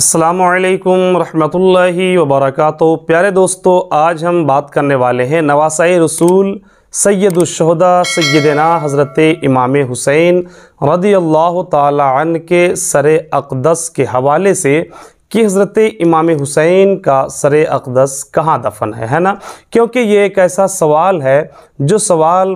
असलकम वरहमतुल्लाहि वबरकत प्यारे दोस्तों आज हम बात करने वाले हैं नवासा रसूल सैदुलशहदा सैदना हज़रत इमाम हुसैन रदी अल्लाह तन के सर अकदस के हवाले से कि हज़रत इमाम हुसैन का सर अकदस कहाँ दफन है है ना क्योंकि ये एक ऐसा सवाल है जो सवाल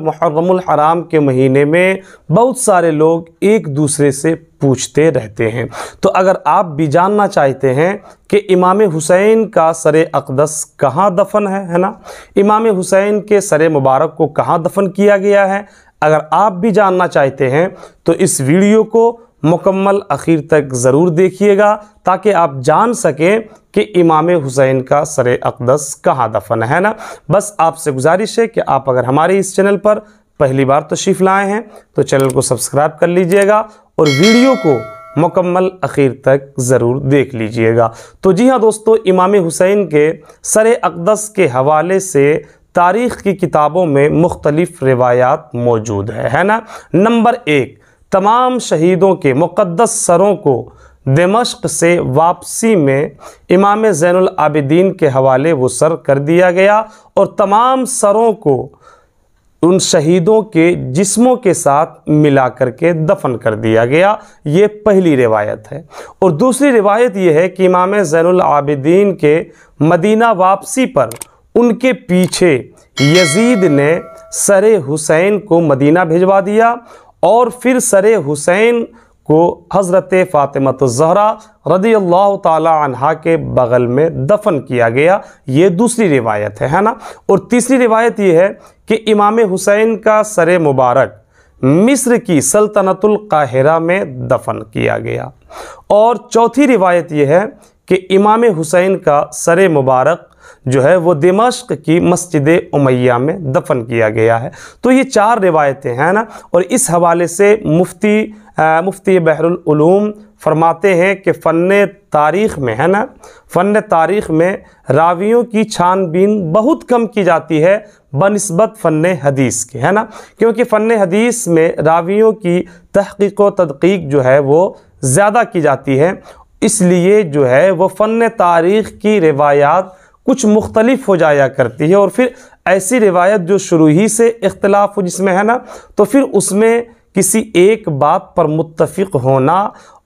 हराम के महीने में बहुत सारे लोग एक दूसरे से पूछते रहते हैं तो अगर आप भी जानना चाहते हैं कि इमाम हुसैन का सर अकदस कहाँ दफन है है ना इमाम हुसैन के सर मुबारक को कहाँ दफन किया गया है अगर आप भी जानना चाहते हैं तो इस वीडियो को मुकम्मल आखिर तक ज़रूर देखिएगा ताकि आप जान सकें कि इमाम हुसैन का सर अकदस कहाँ दफन है ना बस आपसे गुजारिश है कि आप अगर हमारे इस चैनल पर पहली बार तशरीफ़ लाए हैं तो चैनल को सब्सक्राइब कर लीजिएगा और वीडियो को मुकम्मल अखीर तक ज़रूर देख लीजिएगा तो जी हाँ दोस्तों इमाम हुसैन के सर अकदस के हवाले से तारीख़ की किताबों में मुख्तलिफ़ रिवायात मौजूद है है ना नंबर एक तमाम शहीदों के मुक़दस सरों को दमश्क से वापसी में इमाम ज़ैनुल आबिदीन के हवाले वो सर कर दिया गया और तमाम सरों को उन शहीदों के जिस्मों के साथ मिला करके दफन कर दिया गया ये पहली रिवायत है और दूसरी रिवायत यह है कि इमाम ज़ैनुल आबिदीन के मदीना वापसी पर उनके पीछे यजीद ने सर हुसैन को मदीना भिजवा दिया और फिर सर हुसैन को हज़रत फ़ातिमत ज़हरा रदी अल्लाह तहा के बगल में दफन किया गया ये दूसरी रिवायत है है ना और तीसरी रिवायत ये है कि इमाम हुसैन का सर मुबारक मिस्र की सल्तनतुल काहिरा में दफन किया गया और चौथी रिवायत यह है कि इमाम हुसैन का सर मुबारक जो है वो दिमश्क की मस्जिद उमैया में दफन किया गया है तो ये चार रिवायतें हैं ना और इस हवाले से मुफ्ती आ, मुफ्ती बहरूम फरमाते हैं कि फ़न तारीख़ में है ना फ़न तारीख़ में रावियों की छानबीन बहुत कम की जाती है बनस्बत फ़न हदीस के है ना क्योंकि फ़न हदीस में रावियों की तहकीक व तदकीक जो है वो ज़्यादा की जाती है इसलिए जो है वह फ़न तारीख़ की रिवायात कुछ मुख्तलिफ हो जाया करती है और फिर ऐसी रिवायत जो शुरू ही से इख्तलाफ हो जिसमें है ना तो फिर उसमें किसी एक बात पर मुतफ़ होना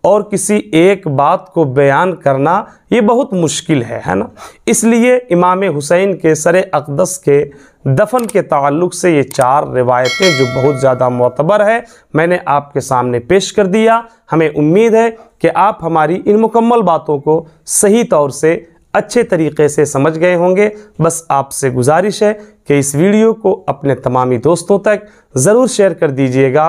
और किसी एक बात को बयान करना ये बहुत मुश्किल है है ना इसलिए इमाम हुसैन के सर अकदस के दफन के ताल्लुक से ये चार रिवायतें जो बहुत ज़्यादा मोतबर है मैंने आपके सामने पेश कर दिया हमें उम्मीद है कि आप हमारी इन मुकम्मल बातों को सही तौर से अच्छे तरीके से समझ गए होंगे बस आपसे गुजारिश है कि इस वीडियो को अपने तमामी दोस्तों तक ज़रूर शेयर कर दीजिएगा